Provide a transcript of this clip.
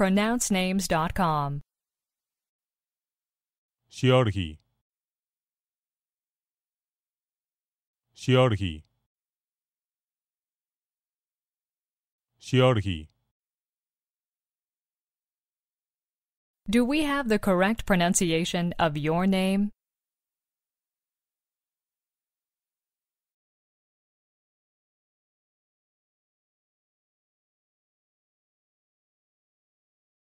pronouncenames.com. Georgi Georgi Georgi Do we have the correct pronunciation of your name?